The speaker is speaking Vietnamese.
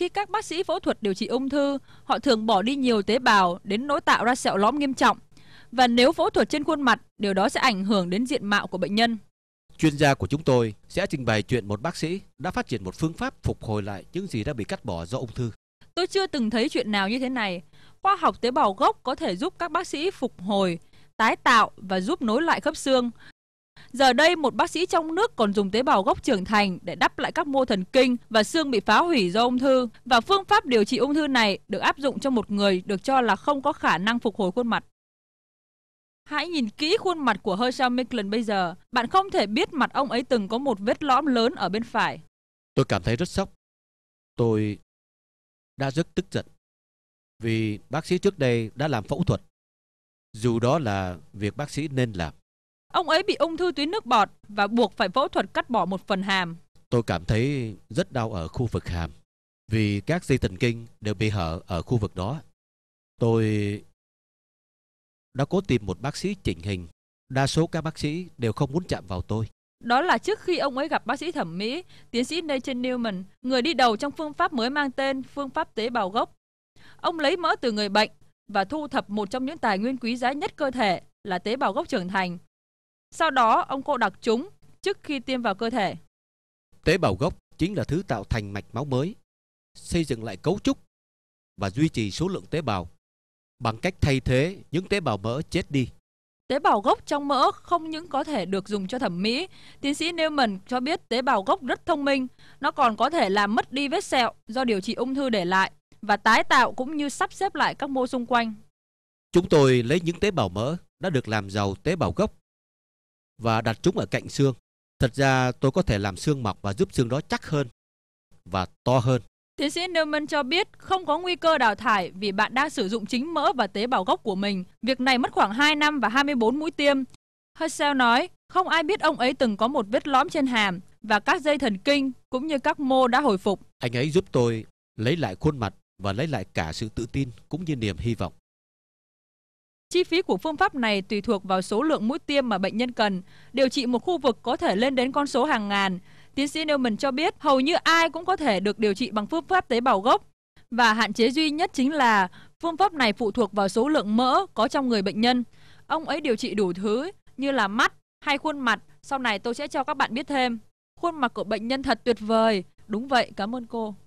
Khi các bác sĩ phẫu thuật điều trị ung thư, họ thường bỏ đi nhiều tế bào đến nỗi tạo ra sẹo lõm nghiêm trọng. Và nếu phẫu thuật trên khuôn mặt, điều đó sẽ ảnh hưởng đến diện mạo của bệnh nhân. Chuyên gia của chúng tôi sẽ trình bày chuyện một bác sĩ đã phát triển một phương pháp phục hồi lại những gì đã bị cắt bỏ do ung thư. Tôi chưa từng thấy chuyện nào như thế này. Khoa học tế bào gốc có thể giúp các bác sĩ phục hồi, tái tạo và giúp nối lại khớp xương, giờ đây một bác sĩ trong nước còn dùng tế bào gốc trưởng thành để đắp lại các mô thần kinh và xương bị phá hủy do ung thư và phương pháp điều trị ung thư này được áp dụng cho một người được cho là không có khả năng phục hồi khuôn mặt Hãy nhìn kỹ khuôn mặt của Herschel Micklin bây giờ. Bạn không thể biết mặt ông ấy từng có một vết lõm lớn ở bên phải. Tôi cảm thấy rất sốc. Tôi đã rất tức giận. Vì bác sĩ trước đây đã làm phẫu thuật. Dù đó là việc bác sĩ nên làm. Ông ấy bị ung thư tuyến nước bọt và buộc phải phẫu thuật cắt bỏ một phần hàm. Tôi cảm thấy rất đau ở khu vực hàm vì các dây thần kinh đều bị hở ở khu vực đó. Tôi đã cố tìm một bác sĩ chỉnh hình. Đa số các bác sĩ đều không muốn chạm vào tôi. Đó là trước khi ông ấy gặp bác sĩ thẩm mỹ, tiến sĩ Nathan Newman, người đi đầu trong phương pháp mới mang tên phương pháp tế bào gốc. Ông lấy mỡ từ người bệnh và thu thập một trong những tài nguyên quý giá nhất cơ thể là tế bào gốc trưởng thành sau đó ông cô đặc chúng trước khi tiêm vào cơ thể. Tế bào gốc chính là thứ tạo thành mạch máu mới, xây dựng lại cấu trúc và duy trì số lượng tế bào bằng cách thay thế những tế bào mỡ chết đi. Tế bào gốc trong mỡ không những có thể được dùng cho thẩm mỹ, tiến sĩ Newman cho biết tế bào gốc rất thông minh, nó còn có thể làm mất đi vết sẹo do điều trị ung thư để lại và tái tạo cũng như sắp xếp lại các mô xung quanh. Chúng tôi lấy những tế bào mỡ đã được làm giàu tế bào gốc và đặt chúng ở cạnh xương. Thật ra tôi có thể làm xương mọc và giúp xương đó chắc hơn và to hơn. Tiến sĩ Newman cho biết không có nguy cơ đào thải vì bạn đang sử dụng chính mỡ và tế bào gốc của mình. Việc này mất khoảng 2 năm và 24 mũi tiêm. Hussell nói, không ai biết ông ấy từng có một vết lõm trên hàm và các dây thần kinh cũng như các mô đã hồi phục. Anh ấy giúp tôi lấy lại khuôn mặt và lấy lại cả sự tự tin cũng như niềm hy vọng. Chi phí của phương pháp này tùy thuộc vào số lượng mũi tiêm mà bệnh nhân cần. Điều trị một khu vực có thể lên đến con số hàng ngàn. Tiến sĩ Newman cho biết hầu như ai cũng có thể được điều trị bằng phương pháp tế bào gốc. Và hạn chế duy nhất chính là phương pháp này phụ thuộc vào số lượng mỡ có trong người bệnh nhân. Ông ấy điều trị đủ thứ như là mắt hay khuôn mặt. Sau này tôi sẽ cho các bạn biết thêm. Khuôn mặt của bệnh nhân thật tuyệt vời. Đúng vậy, cảm ơn cô.